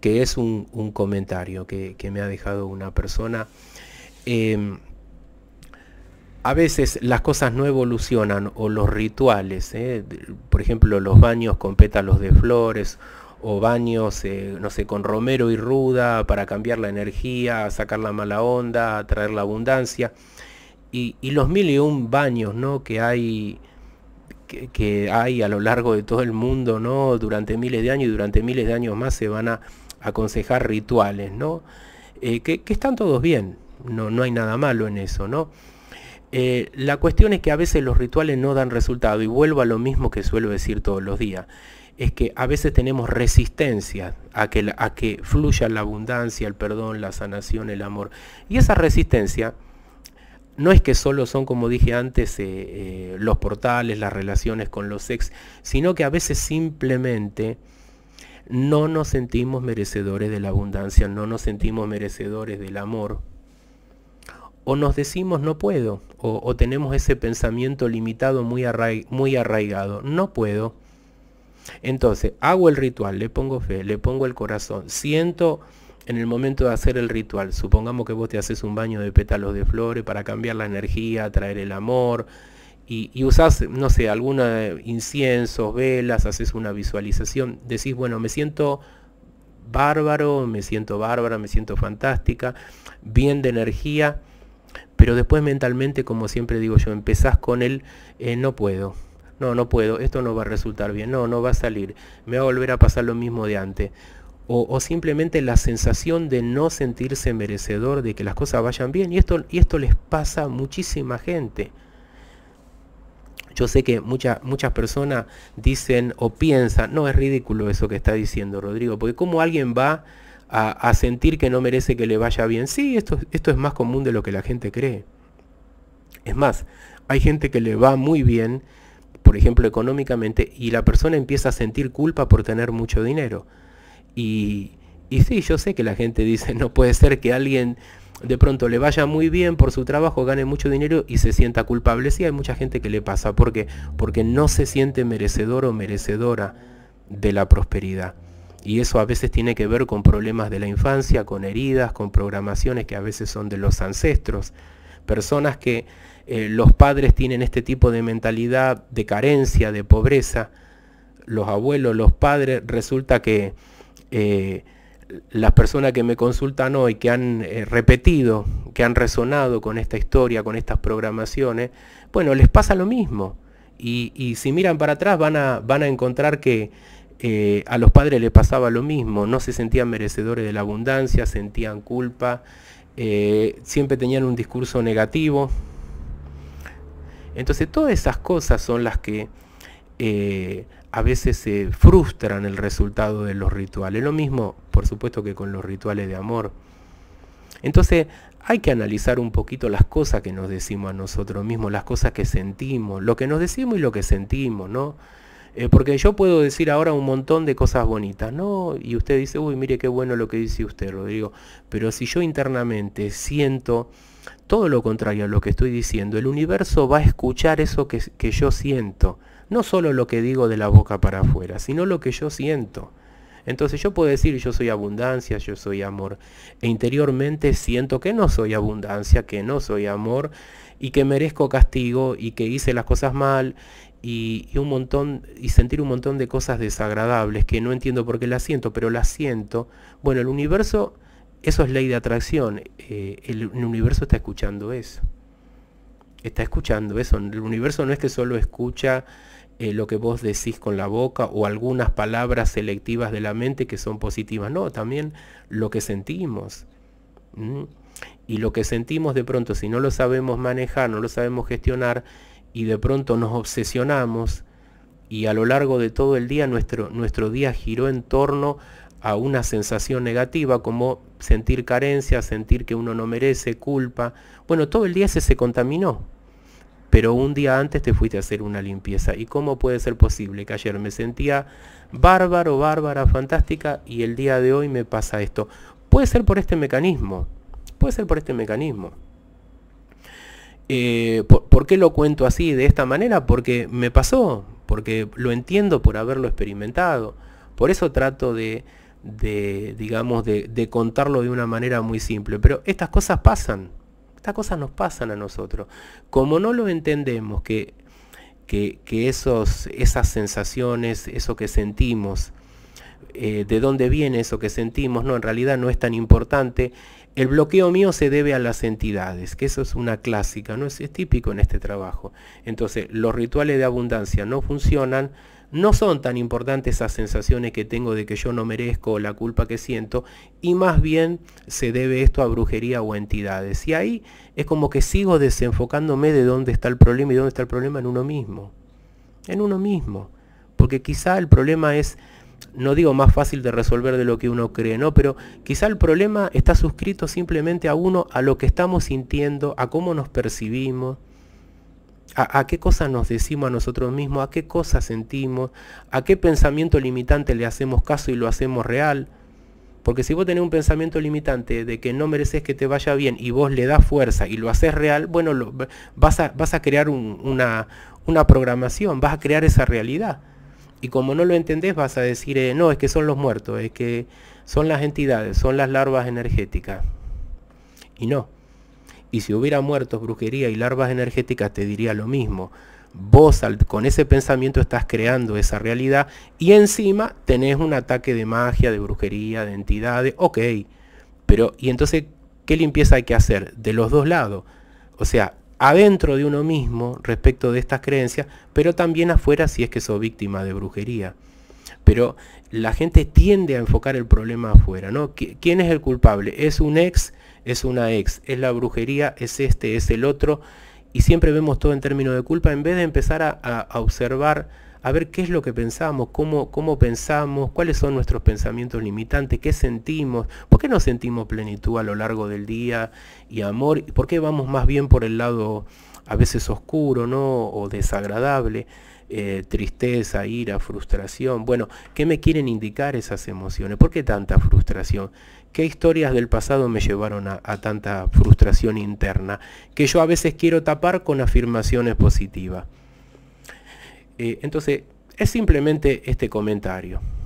que es un, comentario que, me ha dejado una persona. Em, a veces las cosas no evolucionan o los rituales, ¿eh? por ejemplo los baños con pétalos de flores o baños, eh, no sé, con romero y ruda para cambiar la energía, sacar la mala onda, traer la abundancia. Y, los mil y un baños ¿no? que, hay, que, hay a lo largo de todo el mundo, ¿no? durante miles de años y durante miles de años más se van a aconsejar rituales, ¿no? Eh, que, están todos bien, no, no hay nada malo en eso, ¿no? Eh, la cuestión es que a veces los rituales no dan resultado y vuelvo a lo mismo que suelo decir todos los días, es que a veces tenemos resistencia a que, a que fluya la abundancia, el perdón, la sanación, el amor. Y esa resistencia no es que solo son, como dije antes, eh, los portales, las relaciones con los ex, sino que a veces simplemente no nos sentimos merecedores de la abundancia, no nos sentimos merecedores del amor. O nos decimos no puedo, o, tenemos ese pensamiento limitado muy, muy arraigado, no puedo. Entonces, hago el ritual, le pongo fe, le pongo el corazón, siento en el momento de hacer el ritual, supongamos que vos te haces un baño de pétalos de flores para cambiar la energía, traer el amor, y, usás, no sé, alguna inciensos, velas, haces una visualización, decís, bueno, me siento bárbaro, me siento bárbara, me siento fantástica, bien de energía, pero después mentalmente, como siempre digo yo, empezás con el eh, no puedo, no, no puedo, esto no va a resultar bien, no, no va a salir, me va a volver a pasar lo mismo de antes. O, simplemente la sensación de no sentirse merecedor de que las cosas vayan bien. Y esto, y esto les pasa a muchísima gente. Yo sé que muchas personas dicen o piensan, no es ridículo eso que está diciendo Rodrigo, porque cómo alguien va a, sentir que no merece que le vaya bien. Sí, esto, esto es más común de lo que la gente cree. Es más, hay gente que le va muy bien, por ejemplo, económicamente, y la persona empieza a sentir culpa por tener mucho dinero. Y, y sí, yo sé que la gente dice, no puede ser que alguien de pronto le vaya muy bien por su trabajo, gane mucho dinero y se sienta culpable. Sí, hay mucha gente que le pasa. ¿Por Porque no se siente merecedor o merecedora de la prosperidad. Y eso a veces tiene que ver con problemas de la infancia, con heridas, con programaciones que a veces son de los ancestros. Personas que eh, los padres tienen este tipo de mentalidad de carencia, de pobreza. Los abuelos, los padres, resulta que... Eh, las personas que me consultan hoy, que han eh, repetido, que han resonado con esta historia, con estas programaciones, bueno, les pasa lo mismo. Y, si miran para atrás van a, van a encontrar que eh, a los padres les pasaba lo mismo, no se sentían merecedores de la abundancia, sentían culpa, eh, siempre tenían un discurso negativo. Entonces todas esas cosas son las que a veces se frustran el resultado de los rituales. Lo mismo, por supuesto, que con los rituales de amor. Entonces hay que analizar un poquito las cosas que nos decimos a nosotros mismos, las cosas que sentimos, lo que nos decimos y lo que sentimos, ¿no? Eh, porque yo puedo decir ahora un montón de cosas bonitas, ¿no? Y usted dice, uy, mire qué bueno lo que dice usted, Rodrigo. Pero si yo internamente siento todo lo contrario a lo que estoy diciendo, el universo va a escuchar eso que, que yo siento no solo lo que digo de la boca para afuera, sino lo que yo siento. Entonces yo puedo decir yo soy abundancia, yo soy amor. E interiormente siento que no soy abundancia, que no soy amor y que merezco castigo y que hice las cosas mal y, un montón y sentir un montón de cosas desagradables que no entiendo por qué las siento, pero las siento. Bueno, el universo, eso es ley de atracción. Eh, el, el universo está escuchando eso. Está escuchando eso. El universo no es que solo escucha eh, lo que vos decís con la boca o algunas palabras selectivas de la mente que son positivas, no, también lo que sentimos. Y lo que sentimos de pronto, si no lo sabemos manejar, no lo sabemos gestionar, y de pronto nos obsesionamos, y a lo largo de todo el día nuestro, nuestro día giró en torno a una sensación negativa como sentir carencia, sentir que uno no merece, culpa. Bueno, todo el día se, se contaminó pero un día antes te fuiste a hacer una limpieza. ¿Y cómo puede ser posible que ayer me sentía bárbaro, bárbara, fantástica y el día de hoy me pasa esto? Puede ser por este mecanismo, puede ser por este mecanismo. Eh, ¿por, qué lo cuento así, de esta manera? Porque me pasó, porque lo entiendo por haberlo experimentado. Por eso trato de, digamos, de contarlo de una manera muy simple. Pero estas cosas pasan, estas cosas nos pasan a nosotros. Como no lo entendemos, que, que, esos, esas sensaciones, eso que sentimos, eh, de dónde viene eso que sentimos, no, en realidad no es tan importante. El bloqueo mío se debe a las entidades, que eso es una clásica, no es típico en este trabajo. Entonces, los rituales de abundancia no funcionan no son tan importantes esas sensaciones que tengo de que yo no merezco la culpa que siento y más bien se debe esto a brujería o entidades. Y ahí es como que sigo desenfocándome de dónde está el problema y dónde está el problema en uno mismo. En uno mismo. Porque quizá el problema es, no digo más fácil de resolver de lo que uno cree, ¿no? Pero quizá el problema está suscrito simplemente a uno, a lo que estamos sintiendo, a cómo nos percibimos a, qué cosas nos decimos a nosotros mismos, a qué cosas sentimos, a qué pensamiento limitante le hacemos caso y lo hacemos real. Porque si vos tenés un pensamiento limitante de que no mereces que te vaya bien y vos le das fuerza y lo haces real, bueno, vas, a, crear una, programación, vas a crear esa realidad. Y como no lo entendés, vas a decir, eh, no, es que son los muertos, es que son las entidades, son las larvas energéticas. Y no. Y si hubiera muertos, brujería y larvas energéticas, te diría lo mismo. Vos con ese pensamiento estás creando esa realidad y encima tenés un ataque de magia, de brujería, de entidades. Ok, pero ¿y entonces qué limpieza hay que hacer? De los dos lados. O sea, adentro de uno mismo respecto de estas creencias, pero también afuera si es que sos víctima de brujería. Pero la gente tiende a enfocar el problema afuera, ¿no? ¿Quién es el culpable? ¿Es un ex es una ex, es la brujería, es este, es el otro, y siempre vemos todo en términos de culpa, en vez de empezar a, observar, a ver qué es lo que pensamos, cómo, cómo pensamos, cuáles son nuestros pensamientos limitantes, qué sentimos, por qué no sentimos plenitud a lo largo del día y amor, por qué vamos más bien por el lado a veces oscuro ¿no? o desagradable. Eh, tristeza, ira, frustración. Bueno, ¿qué me quieren indicar esas emociones? ¿Por qué tanta frustración? ¿Qué historias del pasado me llevaron a, tanta frustración interna que yo a veces quiero tapar con afirmaciones positivas? Eh, entonces, es simplemente este comentario.